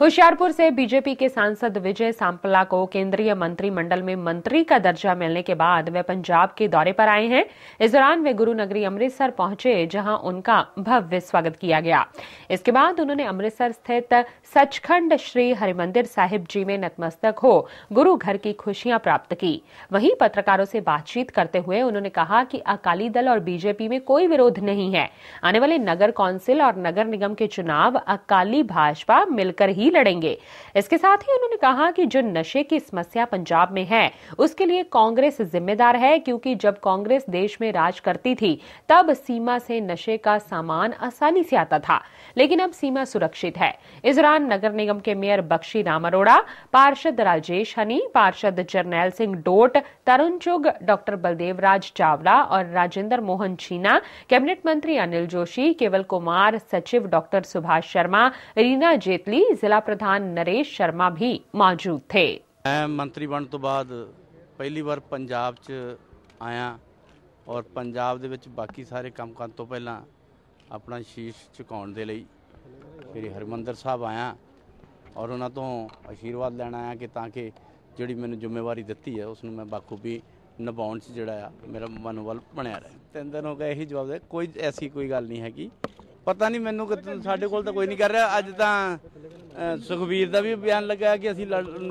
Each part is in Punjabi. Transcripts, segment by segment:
होशियारपुर से बीजेपी के सांसद विजय सांपला को केंद्रीय मंत्रिमंडल में मंत्री का दर्जा मिलने के बाद वे पंजाब के दौरे पर आए हैं इस दौरान वे नगरी अमृतसर पहुंचे जहां उनका भव्य स्वागत किया गया इसके बाद उन्होंने अमृतसर स्थित सचखंड श्री हरिमंदिर साहिब जी में नतमस्तक हो गुरु घर की खुशियां प्राप्त की वहीं पत्रकारों से बातचीत करते हुए उन्होंने कहा कि अकाली दल और बीजेपी में कोई विरोध नहीं है आने वाले नगर काउंसिल और नगर निगम के चुनाव अकाली भाजपा मिलकर ही ही लड़ेंगे इसके साथ ही उन्होंने कहा कि जो नशे की समस्या पंजाब में है उसके लिए कांग्रेस जिम्मेदार है क्योंकि जब कांग्रेस देश में राज करती थी तब सीमा से नशे का सामान आसानी से आता था लेकिन अब सीमा सुरक्षित है इस दौरान नगर निगम के मेयर बख्शी राम अरोड़ा पार्षद राजेश हनी पार्षद जरनैल सिंह डोट तरुण चुग डॉक्टर बलदेव राज चावला और राजेंद्र मोहन छीना कैबिनेट मंत्री अनिल जोशी केवल कुमार सचिव डॉक्टर सुभाष शर्मा रीना जेतली जिला ਜ਼ਿਲ੍ਹਾ ਪ੍ਰਧਾਨ ਨਰੇਸ਼ ਸ਼ਰਮਾ ਵੀ ਮੌਜੂਦ ਥੇ ਮੈਂ ਮੰਤਰੀ बनने ਤੋਂ ਬਾਅਦ ਪਹਿਲੀ ਵਾਰ ਪੰਜਾਬ 'ਚ ਆਇਆ ਔਰ ਪੰਜਾਬ ਦੇ ਵਿੱਚ ਬਾਕੀ ਸਾਰੇ ਕੰਮ ਕਰਨ ਤੋਂ ਪਹਿਲਾਂ ਆਪਣਾ ਸ਼ੀਸ਼ ਝੁਕਾਉਣ ਦੇ ਲਈ ਸ੍ਰੀ ਹਰਮੰਦਰ ਸਾਹਿਬ ਆਇਆ ਔਰ ਉਹਨਾਂ ਤੋਂ ਅਸ਼ੀਰਵਾਦ ਲੈਣ ਆਇਆ ਕਿ ਤਾਂ ਕਿ ਜਿਹੜੀ ਮੈਨੂੰ ਜ਼ਿੰਮੇਵਾਰੀ ਦਿੱਤੀ ਹੈ ਉਸ ਨੂੰ ਮੈਂ ਬਾਖੂਬੀ ਨਿਭਾਉਣ 'ਚ ਜਿਹੜਾ ਆ ਮੇਰਾ ਮਨੋਬਲ ਬਣਿਆ ਰਹੇ ਤਿੰਨ ਦਿਨ ਹੋ ਗਏ ਇਹੀ ਜਵਾਬ ਦੇ ਕੋਈ ਐਸੀ ਕੋਈ ਗੱਲ ਨਹੀਂ ਹੈਗੀ ਪਤਾ ਨਹੀਂ ਮੈਨੂੰ ਕਿ ਸਾਡੇ ਕੋਲ ਤਾਂ ਕੋਈ ਨਹੀਂ ਕਰ ਰਿਹਾ ਅੱਜ ਤਾਂ ਸੁਖਵੀਰ ਦਾ ਵੀ ਬਿਆਨ ਲੱਗਾ ਕਿ ਅਸੀਂ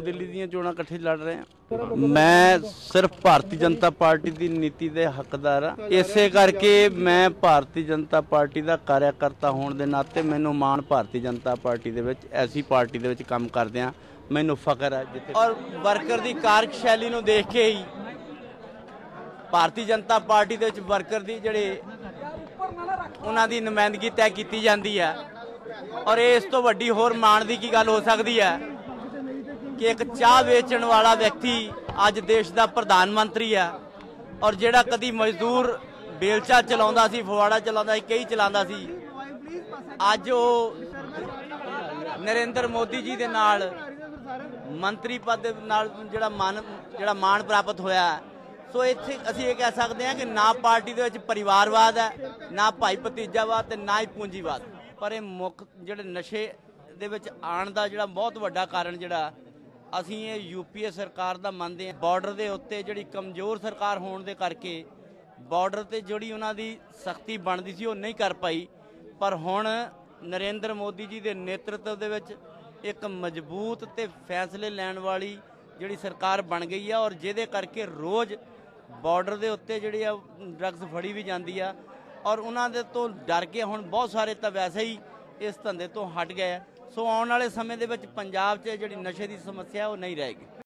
ਦਿੱਲੀ ਦੀਆਂ ਚੋਣਾਂ ਇਕੱਠੇ ਲੜ ਰਹੇ ਹਾਂ ਮੈਂ ਸਿਰਫ ਭਾਰਤੀ ਜਨਤਾ ਪਾਰਟੀ ਦੀ ਨੀਤੀ ਦੇ ਹੱਕਦਾਰ ਹਾਂ ਇਸੇ ਕਰਕੇ ਮੈਂ ਭਾਰਤੀ ਜਨਤਾ ਪਾਰਟੀ ਦਾ ਕਾਰਜਕਰਤਾ ਹੋਣ ਦੇ ਨਾਤੇ ਮੈਨੂੰ ਮਾਣ ਭਾਰਤੀ ਜਨਤਾ ਪਾਰਟੀ ਦੇ ਵਿੱਚ ਐਸੀ ਪਾਰਟੀ ਦੇ ਵਿੱਚ ਕੰਮ ਕਰਦੇ ਹਾਂ ਮੈਨੂੰ ਫਖਰ ਹੈ ਜਿੱਥੇ ਔਰ ਵਰਕਰ ਦੀ ਕਾਰਜਸ਼ੈਲੀ ਨੂੰ ਦੇਖ ਕੇ ਹੀ ਭਾਰਤੀ ਜਨਤਾ ਪਾਰਟੀ ਦੇ ਵਿੱਚ ਵਰਕਰ ਦੀ ਜਿਹੜੇ ਉਹਨਾਂ ਦੀ ਨੁਮਾਇੰਦਗੀ ਤੈਅ ਕੀਤੀ ਜਾਂਦੀ ਹੈ ਔਰ ਇਸ ਤੋਂ ਵੱਡੀ ਹੋਰ ਮਾਣ ਦੀ ਕੀ ਗੱਲ ਹੋ ਸਕਦੀ ਹੈ ਕਿ ਇੱਕ ਚਾਹ ਵੇਚਣ ਵਾਲਾ ਵਿਅਕਤੀ ਅੱਜ ਦੇਸ਼ ਦਾ ਪ੍ਰਧਾਨ ਮੰਤਰੀ ਹੈ ਔਰ ਜਿਹੜਾ ਕਦੀ ਮਜ਼ਦੂਰ ਬੇਲਚਾ ਚਲਾਉਂਦਾ ਸੀ ਫਵਾੜਾ ਚਲਾਉਂਦਾ ਸੀ ਕਈ ਚਲਾਉਂਦਾ ਸੀ ਅੱਜ ਉਹ ਨਰਿੰਦਰ ਮੋਦੀ ਜੀ ਦੇ ਨਾਲ ਮੰਤਰੀ ਪਦ ਦੇ ਨਾਲ ਜਿਹੜਾ ਮਾਨ ਜਿਹੜਾ ਮਾਣ ਪ੍ਰਾਪਤ ਹੋਇਆ ਸੋ ਇੱਥੇ ਅਸੀਂ ਇਹ ਕਹਿ ਸਕਦੇ ਹਾਂ ਕਿ ਨਾ ਪਾਰਟੀ ਦੇ ਵਿੱਚ ਪਰਿਵਾਰਵਾਦ ਹੈ ਨਾ ਭਾਈ ਭਤੀਜਾਵਾਦ ਤੇ ਨਾ ਹੀ ਪੂੰਜੀਵਾਦ ਪਰ ਇਹ ਮੁੱਖ ਜਿਹੜੇ ਨਸ਼ੇ ਦੇ ਵਿੱਚ ਆਣ ਦਾ ਜਿਹੜਾ ਬਹੁਤ ਵੱਡਾ ਕਾਰਨ ਜਿਹੜਾ ਅਸੀਂ ਇਹ ਯੂਪੀਏ ਸਰਕਾਰ ਦਾ ਮੰਨਦੇ ਹਾਂ ਬਾਰਡਰ ਦੇ ਉੱਤੇ ਜਿਹੜੀ ਕਮਜ਼ੋਰ ਸਰਕਾਰ ਹੋਣ ਦੇ ਕਰਕੇ ਬਾਰਡਰ ਤੇ ਜਿਹੜੀ ਉਹਨਾਂ ਦੀ ਸਖਤੀ ਬਣਦੀ ਸੀ ਉਹ ਨਹੀਂ ਕਰ ਪਾਈ ਪਰ ਹੁਣ ਨਰਿੰਦਰ ਮੋਦੀ ਜੀ ਦੇ ਨੇਤਰਤਵ ਦੇ ਵਿੱਚ ਇੱਕ ਮਜ਼ਬੂਤ ਤੇ ਫੈਸਲੇ ਲੈਣ ਵਾਲੀ ਜਿਹੜੀ ਸਰਕਾਰ ਬਣ ਗਈ ਆ ਔਰ ਜਿਹਦੇ ਕਰਕੇ ਰੋਜ਼ ਬਾਰਡਰ ਦੇ ਉੱਤੇ ਜਿਹੜੀ ਆ ਡਰੱਗਸ ਫੜੀ ਵੀ ਜਾਂਦੀ ਆ ਔਰ ਉਹਨਾਂ ਦੇ ਤੋਂ ਡਰ ਕੇ ਹੁਣ ਬਹੁਤ ਸਾਰੇ ਤਾਂ ਵੈਸੇ ਹੀ ਇਸ ਧੰਦੇ ਤੋਂ ਹਟ ਗਏ ਸੋ ਆਉਣ ਵਾਲੇ ਸਮੇਂ ਦੇ ਵਿੱਚ ਪੰਜਾਬ 'ਚ ਜਿਹੜੀ ਨਸ਼ੇ ਦੀ ਸਮੱਸਿਆ ਉਹ ਨਹੀਂ ਰਹੇਗੀ